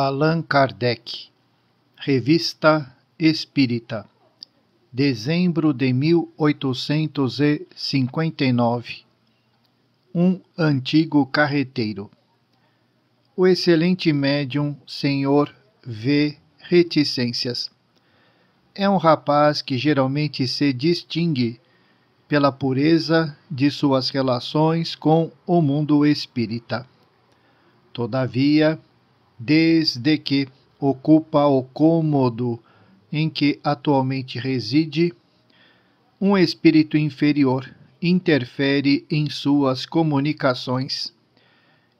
Allan Kardec, Revista Espírita, dezembro de 1859. Um antigo carreteiro. O excelente médium, senhor vê Reticências. É um rapaz que geralmente se distingue pela pureza de suas relações com o mundo espírita. Todavia, desde que ocupa o cômodo em que atualmente reside, um espírito inferior interfere em suas comunicações,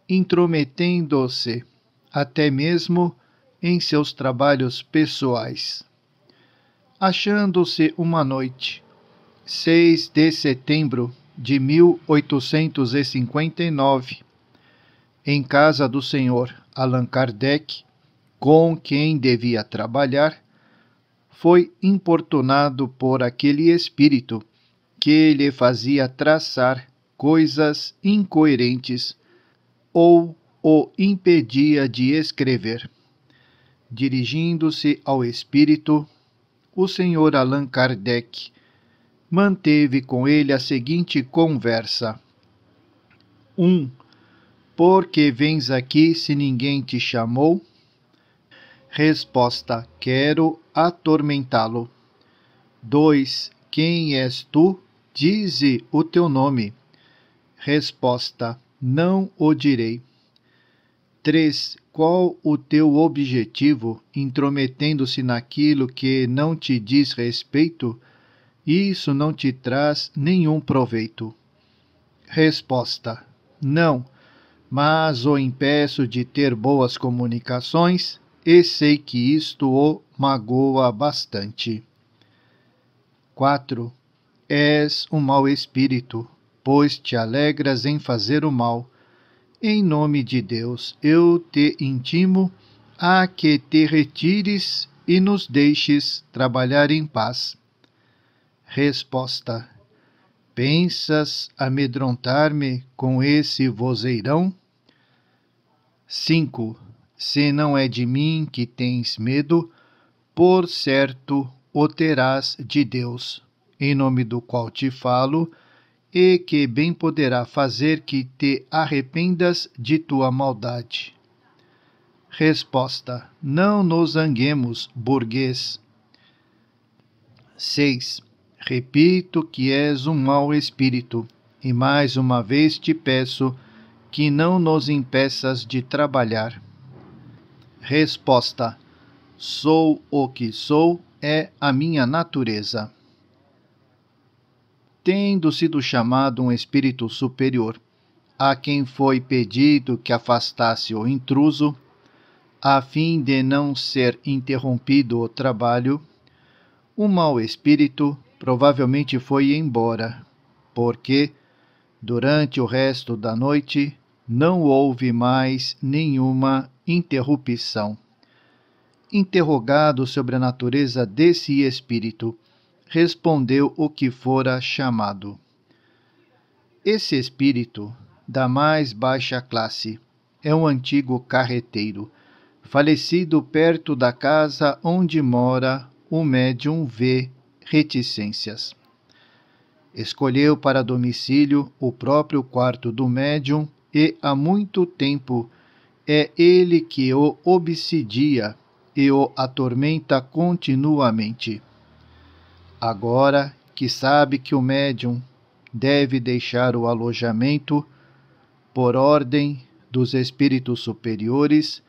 intrometendo-se até mesmo em seus trabalhos pessoais. Achando-se uma noite, 6 de setembro de 1859, em casa do senhor Allan Kardec, com quem devia trabalhar, foi importunado por aquele espírito que lhe fazia traçar coisas incoerentes ou o impedia de escrever. Dirigindo-se ao espírito, o senhor Allan Kardec manteve com ele a seguinte conversa: 1. Um, porque vens aqui se ninguém te chamou? Resposta: Quero atormentá-lo. 2. Quem és tu? Dize o teu nome. Resposta: Não o direi. 3. Qual o teu objetivo intrometendo-se naquilo que não te diz respeito? Isso não te traz nenhum proveito. Resposta: Não mas o impeço de ter boas comunicações e sei que isto o magoa bastante. 4. És um mau espírito, pois te alegras em fazer o mal. Em nome de Deus, eu te intimo a que te retires e nos deixes trabalhar em paz. Resposta: Pensas amedrontar-me com esse vozeirão? 5. Se não é de mim que tens medo, por certo o terás de Deus, em nome do qual te falo, e que bem poderá fazer que te arrependas de tua maldade. Resposta: Não nos zanguemos, burguês. 6. Repito que és um mau espírito, e mais uma vez te peço que não nos impeças de trabalhar. Resposta: Sou o que sou, é a minha natureza. Tendo sido chamado um espírito superior, a quem foi pedido que afastasse o intruso, a fim de não ser interrompido o trabalho, o mau espírito provavelmente foi embora, porque Durante o resto da noite, não houve mais nenhuma interrupção. Interrogado sobre a natureza desse espírito, respondeu o que fora chamado. Esse espírito, da mais baixa classe, é um antigo carreteiro, falecido perto da casa onde mora o médium v. reticências. Escolheu para domicílio o próprio quarto do médium e há muito tempo é ele que o obsidia e o atormenta continuamente. Agora que sabe que o médium deve deixar o alojamento por ordem dos espíritos superiores,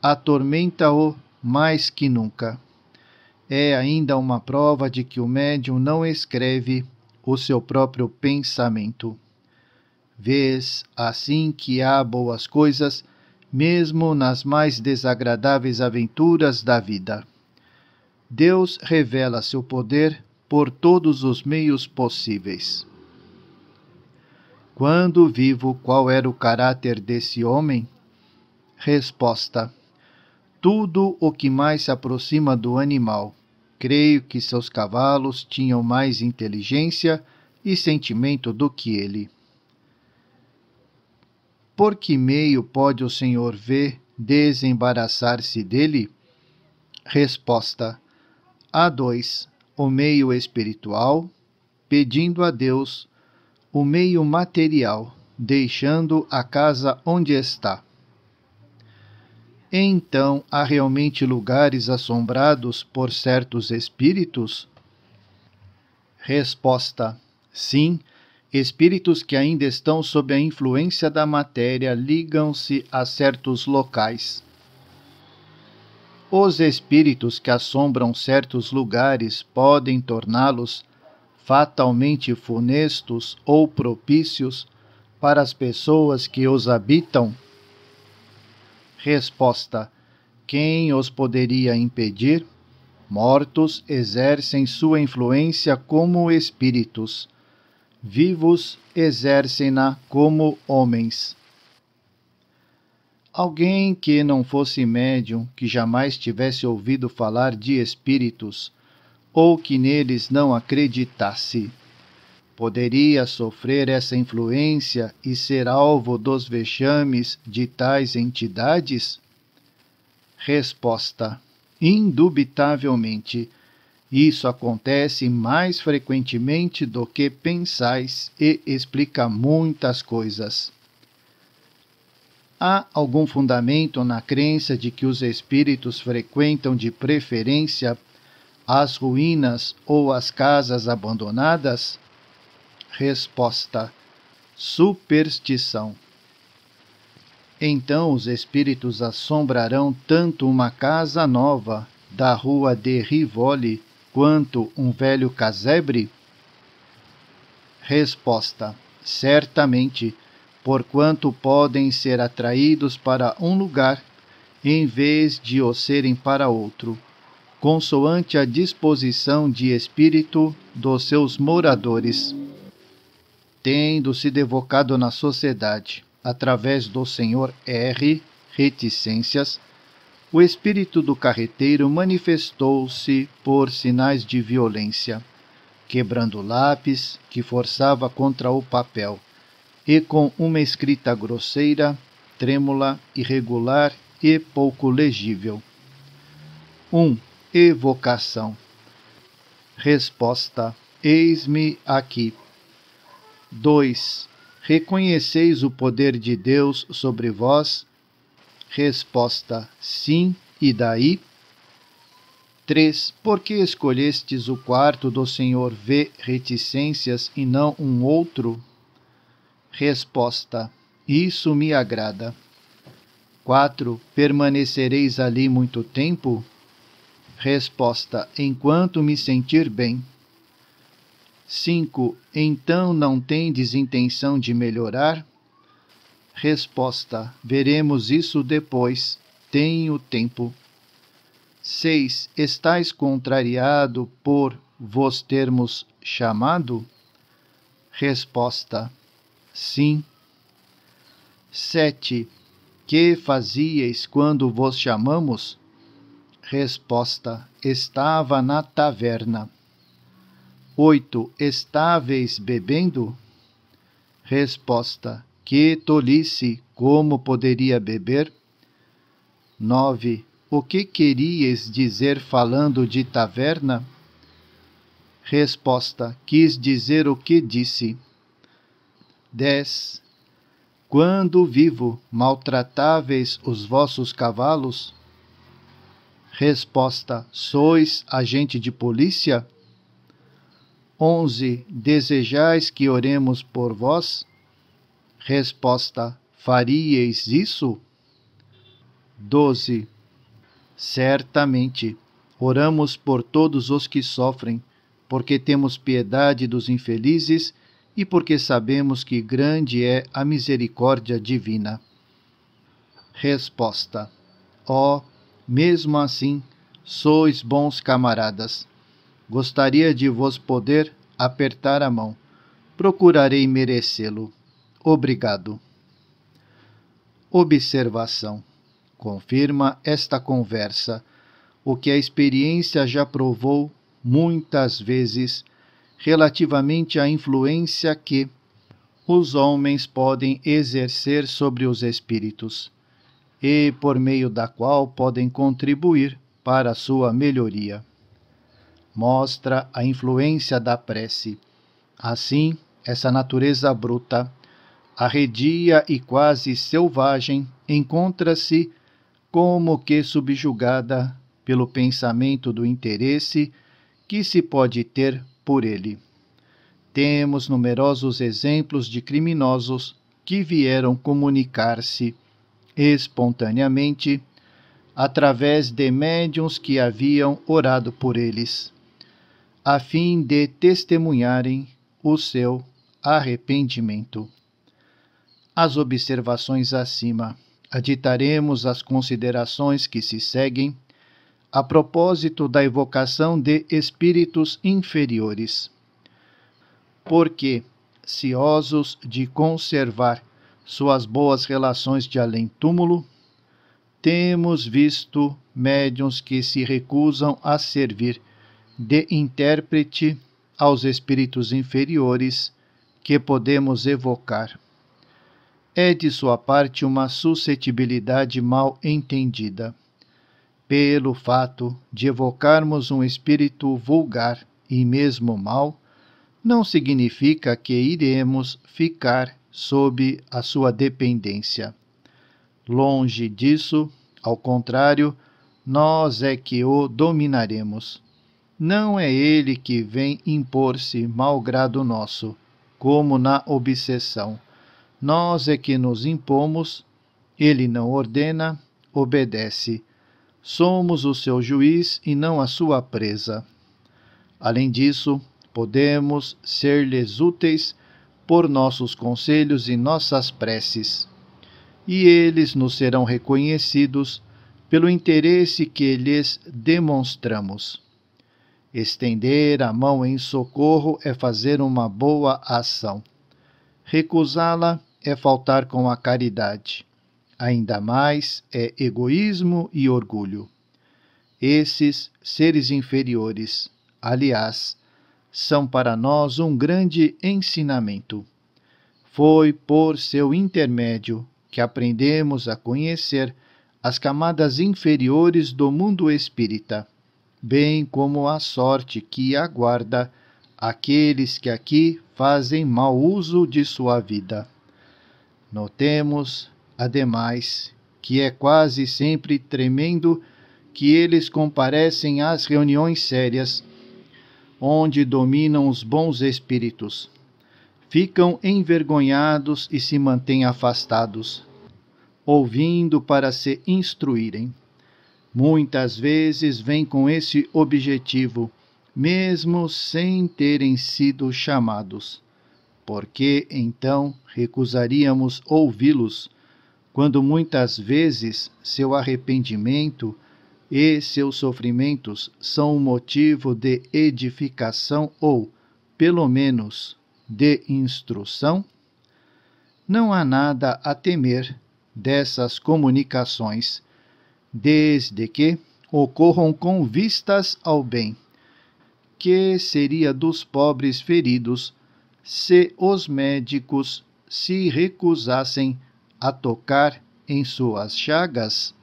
atormenta-o mais que nunca. É ainda uma prova de que o médium não escreve o seu próprio pensamento. Vês, assim, que há boas coisas, mesmo nas mais desagradáveis aventuras da vida. Deus revela seu poder por todos os meios possíveis. Quando vivo, qual era o caráter desse homem? Resposta: Tudo o que mais se aproxima do animal, Creio que seus cavalos tinham mais inteligência e sentimento do que ele. Por que meio pode o Senhor ver desembaraçar-se dele? Resposta: Há dois: o meio espiritual, pedindo a Deus, o meio material, deixando a casa onde está. Então há realmente lugares assombrados por certos espíritos? Resposta: Sim, espíritos que ainda estão sob a influência da matéria ligam-se a certos locais. Os espíritos que assombram certos lugares podem torná-los fatalmente funestos ou propícios para as pessoas que os habitam Resposta: Quem os poderia impedir? Mortos exercem sua influência como espíritos, vivos exercem-na como homens. Alguém que não fosse médium, que jamais tivesse ouvido falar de espíritos, ou que neles não acreditasse, poderia sofrer essa influência e ser alvo dos vexames de tais entidades? Resposta: Indubitavelmente. Isso acontece mais frequentemente do que pensais e explica muitas coisas. Há algum fundamento na crença de que os espíritos frequentam de preferência as ruínas ou as casas abandonadas? Resposta: Superstição. Então os espíritos assombrarão tanto uma casa nova da rua de Rivoli quanto um velho casebre? Resposta: Certamente, porquanto podem ser atraídos para um lugar em vez de o serem para outro, consoante a disposição de espírito dos seus moradores tendo se devocado na sociedade através do Sr. R. Reticências, o espírito do carreteiro manifestou-se por sinais de violência, quebrando o lápis que forçava contra o papel, e com uma escrita grosseira, trêmula, irregular e pouco legível. 1. Um, evocação. Resposta: Eis-me aqui 2. Reconheceis o poder de Deus sobre vós? Resposta: Sim, e daí? 3. Por que escolhestes o quarto do Senhor V reticências e não um outro? Resposta: Isso me agrada. 4. Permanecereis ali muito tempo? Resposta: Enquanto me sentir bem. 5. Então não tendes intenção de melhorar? Resposta: Veremos isso depois. Tenho tempo. 6. Estais contrariado por vos termos chamado? Resposta: Sim. 7. Que fazieis quando vos chamamos? Resposta: Estava na taverna. 8. Estáveis bebendo? Resposta: Que tolice! Como poderia beber? 9. O que queríeis dizer falando de taverna? Resposta: Quis dizer o que disse. 10. Quando vivo, maltratáveis os vossos cavalos? Resposta: Sois agente de polícia? 11. Desejais que oremos por vós? Resposta: Faríeis isso? 12. Certamente, oramos por todos os que sofrem, porque temos piedade dos infelizes e porque sabemos que grande é a misericórdia divina. Resposta: Ó, oh, mesmo assim, sois bons camaradas. Gostaria de vos poder apertar a mão. Procurarei merecê-lo. Obrigado. Observação. Confirma esta conversa o que a experiência já provou muitas vezes relativamente à influência que os homens podem exercer sobre os espíritos e por meio da qual podem contribuir para sua melhoria mostra a influência da prece. Assim, essa natureza bruta, arredia e quase selvagem, encontra-se como que subjugada pelo pensamento do interesse que se pode ter por ele. Temos numerosos exemplos de criminosos que vieram comunicar-se espontaneamente através de médiums que haviam orado por eles a fim de testemunharem o seu arrependimento. As observações acima aditaremos as considerações que se seguem a propósito da evocação de espíritos inferiores. Porque, ciosos de conservar suas boas relações de além-túmulo, temos visto médiuns que se recusam a servir de intérprete aos espíritos inferiores que podemos evocar. É de sua parte uma suscetibilidade mal entendida, pelo fato de evocarmos um espírito vulgar e mesmo mau não significa que iremos ficar sob a sua dependência. Longe disso, ao contrário, nós é que o dominaremos não é ele que vem impor-se malgrado nosso, como na obsessão. Nós é que nos impomos, ele não ordena, obedece. Somos o seu juiz e não a sua presa. Além disso, podemos ser-lhes úteis por nossos conselhos e nossas preces. E eles nos serão reconhecidos pelo interesse que lhes demonstramos. Estender a mão em socorro é fazer uma boa ação. Recusá-la é faltar com a caridade. Ainda mais é egoísmo e orgulho. Esses seres inferiores, aliás, são para nós um grande ensinamento. Foi por seu intermédio que aprendemos a conhecer as camadas inferiores do mundo espírita bem como a sorte que aguarda aqueles que aqui fazem mau uso de sua vida. Notemos, ademais, que é quase sempre tremendo que eles comparecem às reuniões sérias, onde dominam os bons espíritos. Ficam envergonhados e se mantêm afastados, ouvindo para se instruírem muitas vezes vêm com esse objetivo, mesmo sem terem sido chamados. Por que então recusaríamos ouvi-los, quando muitas vezes seu arrependimento e seus sofrimentos são um motivo de edificação ou, pelo menos, de instrução? Não há nada a temer dessas comunicações desde que ocorram com vistas ao bem. Que seria dos pobres feridos se os médicos se recusassem a tocar em suas chagas?